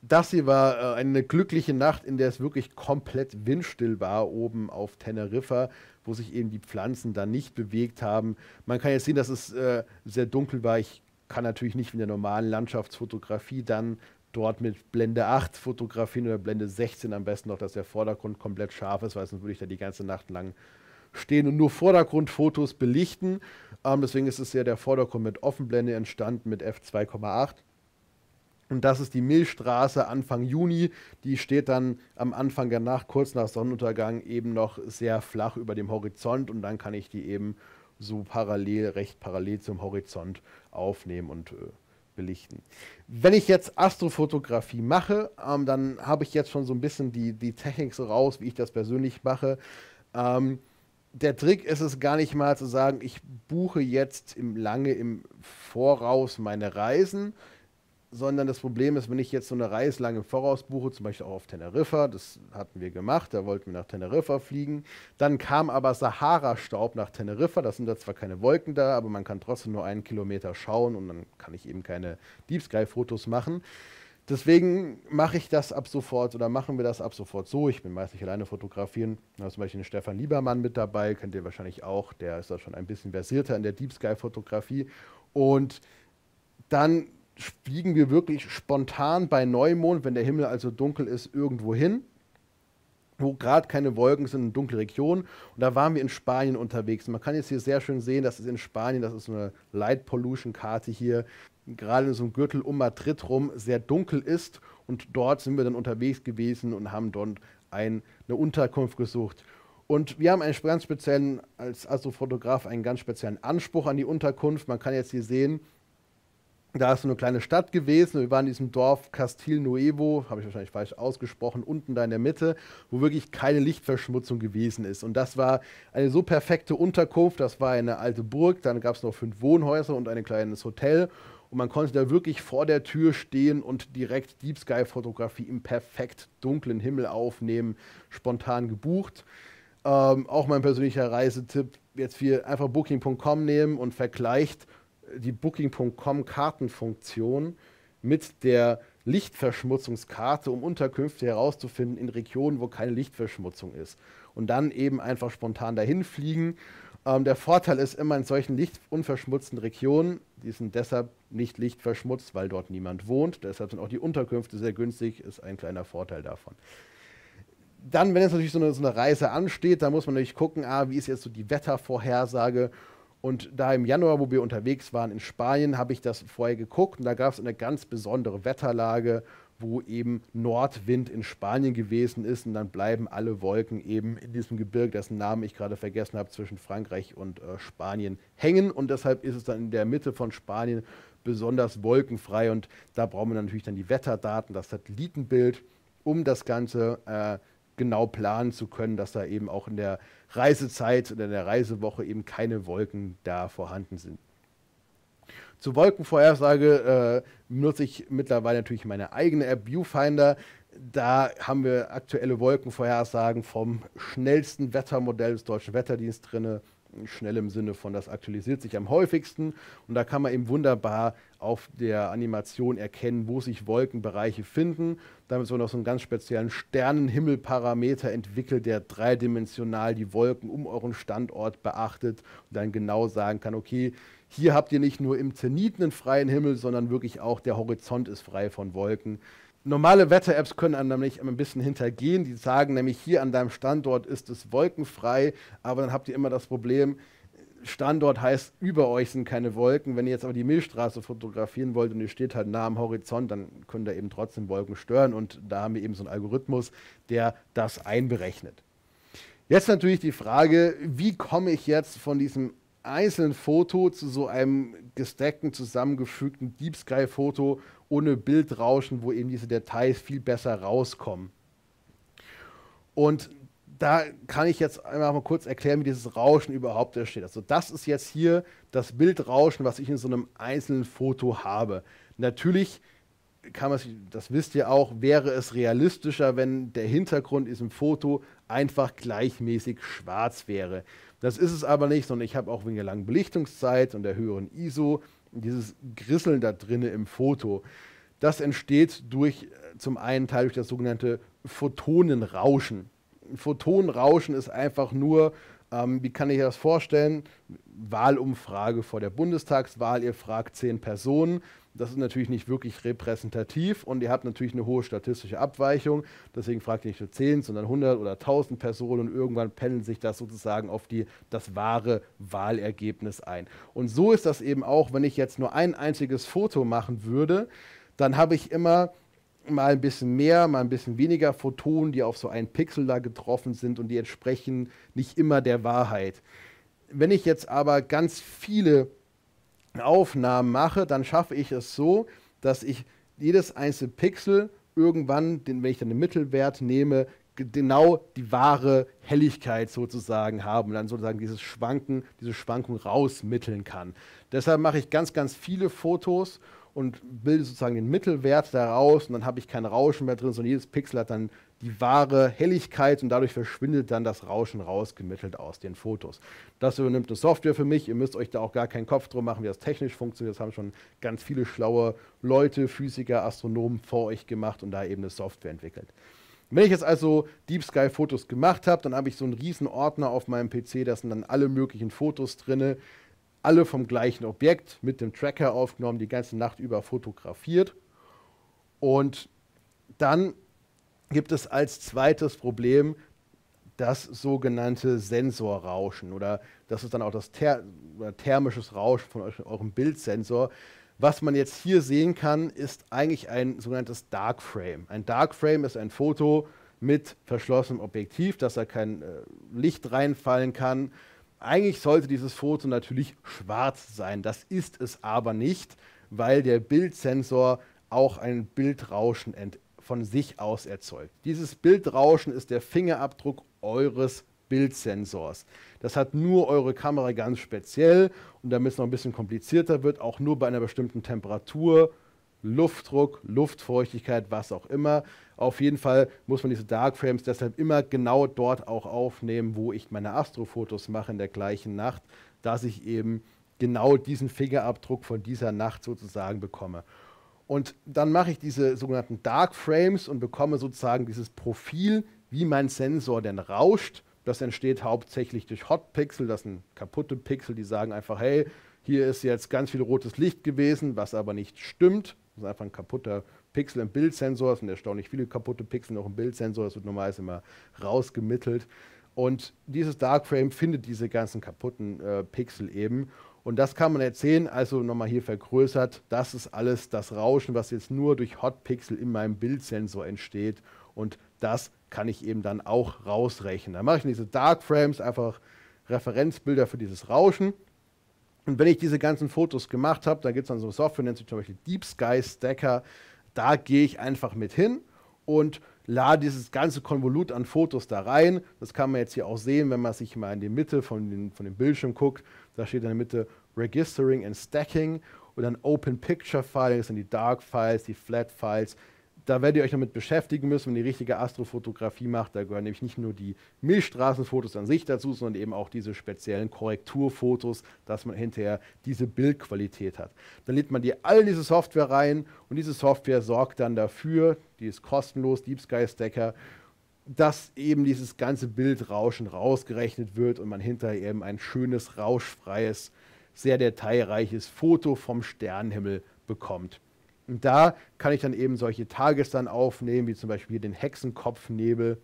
Das hier war äh, eine glückliche Nacht, in der es wirklich komplett windstill war oben auf Teneriffa wo sich eben die Pflanzen dann nicht bewegt haben. Man kann jetzt sehen, dass es äh, sehr dunkel war. Ich kann natürlich nicht in der normalen Landschaftsfotografie dann dort mit Blende 8 fotografieren oder Blende 16 am besten noch, dass der Vordergrund komplett scharf ist, weil sonst würde ich da die ganze Nacht lang stehen und nur Vordergrundfotos belichten. Ähm, deswegen ist es ja der Vordergrund mit Offenblende entstanden mit f2,8. Und das ist die Milchstraße Anfang Juni. Die steht dann am Anfang der Nacht, kurz nach Sonnenuntergang, eben noch sehr flach über dem Horizont. Und dann kann ich die eben so parallel, recht parallel zum Horizont aufnehmen und äh, belichten. Wenn ich jetzt Astrofotografie mache, ähm, dann habe ich jetzt schon so ein bisschen die, die Technik so raus, wie ich das persönlich mache. Ähm, der Trick ist es gar nicht mal zu sagen, ich buche jetzt im, lange im Voraus meine Reisen sondern das Problem ist, wenn ich jetzt so eine Reise lange im Voraus buche, zum Beispiel auch auf Teneriffa, das hatten wir gemacht, da wollten wir nach Teneriffa fliegen, dann kam aber Sahara-Staub nach Teneriffa, da sind da zwar keine Wolken da, aber man kann trotzdem nur einen Kilometer schauen und dann kann ich eben keine Deep Sky-Fotos machen. Deswegen mache ich das ab sofort oder machen wir das ab sofort so. Ich bin meist nicht alleine fotografieren. Da ist zum Beispiel den Stefan Liebermann mit dabei, kennt ihr wahrscheinlich auch. Der ist da schon ein bisschen versierter in der Deep Sky-Fotografie. Und dann fliegen wir wirklich spontan bei Neumond, wenn der Himmel also dunkel ist, irgendwo hin, wo gerade keine Wolken sind, eine dunkle Region. Und da waren wir in Spanien unterwegs. man kann jetzt hier sehr schön sehen, das ist in Spanien, das ist so eine Light Pollution Karte hier, gerade in so einem Gürtel um Madrid rum, sehr dunkel ist. Und dort sind wir dann unterwegs gewesen und haben dort ein, eine Unterkunft gesucht. Und wir haben einen ganz speziellen, als Astrofotograf, einen ganz speziellen Anspruch an die Unterkunft. Man kann jetzt hier sehen, da ist so eine kleine Stadt gewesen. Wir waren in diesem Dorf Castil Nuevo, habe ich wahrscheinlich falsch ausgesprochen, unten da in der Mitte, wo wirklich keine Lichtverschmutzung gewesen ist. Und das war eine so perfekte Unterkunft. Das war eine alte Burg, dann gab es noch fünf Wohnhäuser und ein kleines Hotel. Und man konnte da wirklich vor der Tür stehen und direkt Deep Sky Fotografie im perfekt dunklen Himmel aufnehmen, spontan gebucht. Ähm, auch mein persönlicher Reisetipp, jetzt viel einfach booking.com nehmen und vergleicht die Booking.com-Kartenfunktion mit der Lichtverschmutzungskarte, um Unterkünfte herauszufinden in Regionen, wo keine Lichtverschmutzung ist. Und dann eben einfach spontan dahin fliegen. Ähm, der Vorteil ist immer in solchen lichtunverschmutzten Regionen, die sind deshalb nicht lichtverschmutzt, weil dort niemand wohnt. Deshalb sind auch die Unterkünfte sehr günstig, ist ein kleiner Vorteil davon. Dann, wenn jetzt natürlich so eine, so eine Reise ansteht, dann muss man natürlich gucken, ah, wie ist jetzt so die Wettervorhersage und da im Januar, wo wir unterwegs waren in Spanien, habe ich das vorher geguckt und da gab es eine ganz besondere Wetterlage, wo eben Nordwind in Spanien gewesen ist und dann bleiben alle Wolken eben in diesem Gebirge, dessen Namen ich gerade vergessen habe, zwischen Frankreich und äh, Spanien hängen und deshalb ist es dann in der Mitte von Spanien besonders wolkenfrei und da brauchen wir natürlich dann die Wetterdaten, das Satellitenbild, um das Ganze äh, genau planen zu können, dass da eben auch in der Reisezeit und in der Reisewoche eben keine Wolken da vorhanden sind. Zur Wolkenvorhersage äh, nutze ich mittlerweile natürlich meine eigene App Viewfinder. Da haben wir aktuelle Wolkenvorhersagen vom schnellsten Wettermodell des Deutschen Wetterdienstes drinne schnell im Sinne von, das aktualisiert sich am häufigsten. Und da kann man eben wunderbar auf der Animation erkennen, wo sich Wolkenbereiche finden. Damit so noch so einen ganz speziellen Sternenhimmelparameter entwickelt, der dreidimensional die Wolken um euren Standort beachtet und dann genau sagen kann, okay, hier habt ihr nicht nur im Zenit einen freien Himmel, sondern wirklich auch der Horizont ist frei von Wolken. Normale Wetter-Apps können einem nämlich ein bisschen hintergehen. Die sagen nämlich, hier an deinem Standort ist es wolkenfrei, aber dann habt ihr immer das Problem, Standort heißt, über euch sind keine Wolken. Wenn ihr jetzt aber die Milchstraße fotografieren wollt und ihr steht halt nah am Horizont, dann können da eben trotzdem Wolken stören. Und da haben wir eben so einen Algorithmus, der das einberechnet. Jetzt natürlich die Frage, wie komme ich jetzt von diesem einzelnen Foto zu so einem gestackten, zusammengefügten Deep Sky-Foto ohne Bildrauschen, wo eben diese Details viel besser rauskommen. Und da kann ich jetzt einmal mal kurz erklären, wie dieses Rauschen überhaupt entsteht. Also das ist jetzt hier das Bildrauschen, was ich in so einem einzelnen Foto habe. Natürlich kann man, das wisst ihr auch, wäre es realistischer, wenn der Hintergrund in diesem Foto einfach gleichmäßig schwarz wäre. Das ist es aber nicht, sondern ich habe auch wegen der langen Belichtungszeit und der höheren ISO dieses Grisseln da drinnen im Foto. Das entsteht durch äh, zum einen Teil durch das sogenannte Photonenrauschen. Photonenrauschen ist einfach nur, ähm, wie kann ich das vorstellen? Wahlumfrage vor der Bundestagswahl, ihr fragt zehn Personen, das ist natürlich nicht wirklich repräsentativ und ihr habt natürlich eine hohe statistische Abweichung. Deswegen fragt ihr nicht nur 10, sondern 100 oder 1000 Personen und irgendwann pendelt sich das sozusagen auf die, das wahre Wahlergebnis ein. Und so ist das eben auch, wenn ich jetzt nur ein einziges Foto machen würde, dann habe ich immer mal ein bisschen mehr, mal ein bisschen weniger Photonen, die auf so einen Pixel da getroffen sind und die entsprechen nicht immer der Wahrheit. Wenn ich jetzt aber ganz viele Aufnahmen mache, dann schaffe ich es so, dass ich jedes einzelne Pixel irgendwann, den, wenn ich dann den Mittelwert nehme, genau die wahre Helligkeit sozusagen haben und dann sozusagen dieses Schwanken, diese Schwankung rausmitteln kann. Deshalb mache ich ganz, ganz viele Fotos und bilde sozusagen den Mittelwert daraus und dann habe ich kein Rauschen mehr drin, sondern jedes Pixel hat dann die wahre Helligkeit und dadurch verschwindet dann das Rauschen rausgemittelt aus den Fotos. Das übernimmt eine Software für mich. Ihr müsst euch da auch gar keinen Kopf drum machen, wie das technisch funktioniert. Das haben schon ganz viele schlaue Leute, Physiker, Astronomen vor euch gemacht und da eben eine Software entwickelt. Wenn ich jetzt also Deep Sky Fotos gemacht habe, dann habe ich so einen riesen Ordner auf meinem PC, da sind dann alle möglichen Fotos drinne, alle vom gleichen Objekt mit dem Tracker aufgenommen, die ganze Nacht über fotografiert. Und dann gibt es als zweites Problem das sogenannte Sensorrauschen oder das ist dann auch das Ther thermisches Rauschen von eurem Bildsensor. Was man jetzt hier sehen kann, ist eigentlich ein sogenanntes Dark Frame. Ein Dark Frame ist ein Foto mit verschlossenem Objektiv, dass da kein äh, Licht reinfallen kann. Eigentlich sollte dieses Foto natürlich schwarz sein. Das ist es aber nicht, weil der Bildsensor auch ein Bildrauschen ent von sich aus erzeugt. Dieses Bildrauschen ist der Fingerabdruck eures Bildsensors. Das hat nur eure Kamera ganz speziell und damit es noch ein bisschen komplizierter wird, auch nur bei einer bestimmten Temperatur, Luftdruck, Luftfeuchtigkeit, was auch immer. Auf jeden Fall muss man diese Dark Frames deshalb immer genau dort auch aufnehmen, wo ich meine Astrofotos mache in der gleichen Nacht, dass ich eben genau diesen Fingerabdruck von dieser Nacht sozusagen bekomme. Und dann mache ich diese sogenannten Dark Frames und bekomme sozusagen dieses Profil, wie mein Sensor denn rauscht. Das entsteht hauptsächlich durch Hot Pixel, das sind kaputte Pixel, die sagen einfach, hey, hier ist jetzt ganz viel rotes Licht gewesen, was aber nicht stimmt. Das ist einfach ein kaputter Pixel im Bildsensor. Es sind erstaunlich viele kaputte Pixel noch im Bildsensor. Das wird normalerweise immer rausgemittelt. Und dieses Dark Frame findet diese ganzen kaputten äh, Pixel eben und das kann man jetzt sehen, also nochmal hier vergrößert, das ist alles das Rauschen, was jetzt nur durch Hotpixel in meinem Bildsensor entsteht. Und das kann ich eben dann auch rausrechnen. Dann mache ich diese Dark Frames, einfach Referenzbilder für dieses Rauschen. Und wenn ich diese ganzen Fotos gemacht habe, da gibt es dann so eine Software, nennt sich zum Beispiel Deep Sky Stacker. Da gehe ich einfach mit hin und lade dieses ganze Konvolut an Fotos da rein. Das kann man jetzt hier auch sehen, wenn man sich mal in die Mitte von, den, von dem Bildschirm guckt. Da steht in der Mitte Registering and Stacking und dann Open Picture Files, dann die Dark Files, die Flat Files. Da werdet ihr euch damit beschäftigen müssen, wenn ihr richtige Astrofotografie macht. Da gehören nämlich nicht nur die Milchstraßenfotos an sich dazu, sondern eben auch diese speziellen Korrekturfotos, dass man hinterher diese Bildqualität hat. Dann lädt man die all diese Software rein und diese Software sorgt dann dafür, die ist kostenlos, Deep Sky Stacker, dass eben dieses ganze Bild Rauschen rausgerechnet wird und man hinterher eben ein schönes, rauschfreies, sehr detailreiches Foto vom Sternenhimmel bekommt. Und da kann ich dann eben solche Tages dann aufnehmen, wie zum Beispiel hier den Hexenkopfnebel.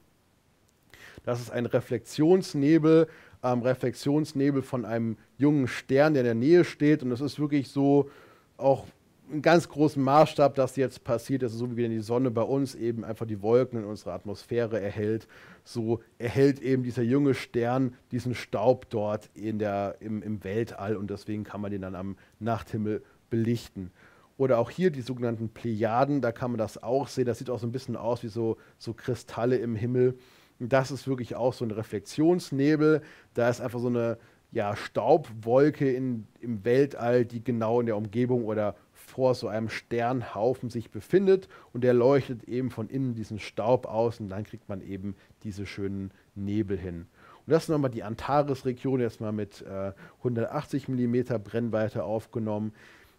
Das ist ein Reflexionsnebel, ähm, Reflexionsnebel von einem jungen Stern, der in der Nähe steht. Und das ist wirklich so auch einen ganz großen Maßstab, dass jetzt passiert, dass so wie die Sonne bei uns eben einfach die Wolken in unserer Atmosphäre erhält, so erhält eben dieser junge Stern diesen Staub dort in der, im, im Weltall und deswegen kann man den dann am Nachthimmel belichten. Oder auch hier die sogenannten Plejaden, da kann man das auch sehen. Das sieht auch so ein bisschen aus wie so, so Kristalle im Himmel. das ist wirklich auch so ein Reflexionsnebel. Da ist einfach so eine ja, Staubwolke in, im Weltall, die genau in der Umgebung oder vor so einem Sternhaufen sich befindet und der leuchtet eben von innen diesen Staub aus und dann kriegt man eben diese schönen Nebel hin. Und das ist nochmal die Antares-Region, jetzt mal mit äh, 180 mm Brennweite aufgenommen.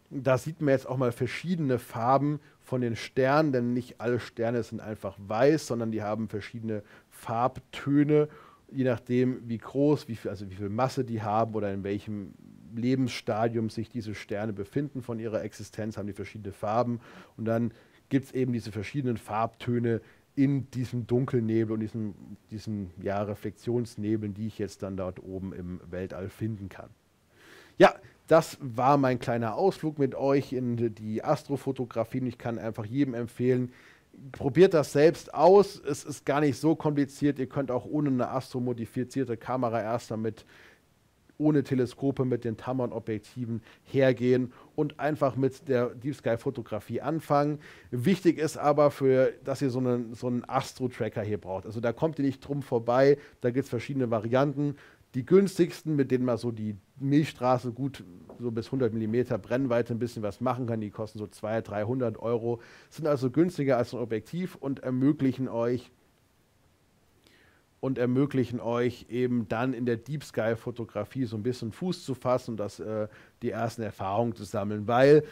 Da sieht man jetzt auch mal verschiedene Farben von den Sternen, denn nicht alle Sterne sind einfach weiß, sondern die haben verschiedene Farbtöne je nachdem, wie groß, wie viel, also wie viel Masse die haben oder in welchem Lebensstadium sich diese Sterne befinden von ihrer Existenz, haben die verschiedene Farben. Und dann gibt es eben diese verschiedenen Farbtöne in diesem Dunkelnebel und diesen, diesen ja, Reflexionsnebeln, die ich jetzt dann dort oben im Weltall finden kann. Ja, das war mein kleiner Ausflug mit euch in die Astrofotografie. Und ich kann einfach jedem empfehlen, probiert das selbst aus. Es ist gar nicht so kompliziert. Ihr könnt auch ohne eine astromodifizierte Kamera erst damit ohne Teleskope mit den Tamron-Objektiven hergehen und einfach mit der Deep Sky-Fotografie anfangen. Wichtig ist aber, für, dass ihr so einen, so einen Astro-Tracker hier braucht. Also da kommt ihr nicht drum vorbei. Da gibt es verschiedene Varianten die günstigsten, mit denen man so die Milchstraße gut so bis 100 mm Brennweite ein bisschen was machen kann. Die kosten so 200, 300 Euro, sind also günstiger als ein Objektiv und ermöglichen euch und ermöglichen euch eben dann in der Deep Sky Fotografie so ein bisschen Fuß zu fassen und das, äh, die ersten Erfahrungen zu sammeln, weil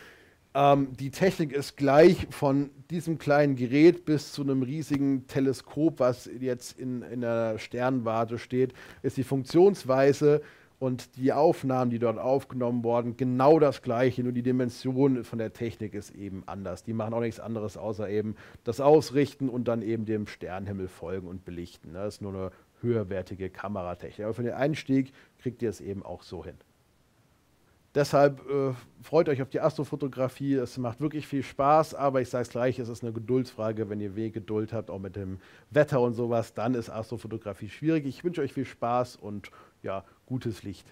ähm, die Technik ist gleich von diesem kleinen Gerät bis zu einem riesigen Teleskop, was jetzt in, in der Sternwarte steht, ist die Funktionsweise und die Aufnahmen, die dort aufgenommen wurden, genau das gleiche, nur die Dimension von der Technik ist eben anders. Die machen auch nichts anderes, außer eben das Ausrichten und dann eben dem Sternenhimmel folgen und belichten. Das ist nur eine höherwertige Kameratechnik. Aber für den Einstieg kriegt ihr es eben auch so hin. Deshalb äh, freut euch auf die Astrofotografie. Es macht wirklich viel Spaß, aber ich sage es gleich, es ist eine Geduldsfrage. Wenn ihr wenig Geduld habt, auch mit dem Wetter und sowas, dann ist Astrofotografie schwierig. Ich wünsche euch viel Spaß und ja, gutes Licht.